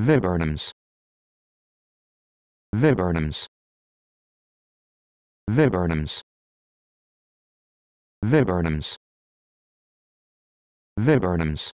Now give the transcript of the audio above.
viburnums viburnums viburnums viburnums viburnums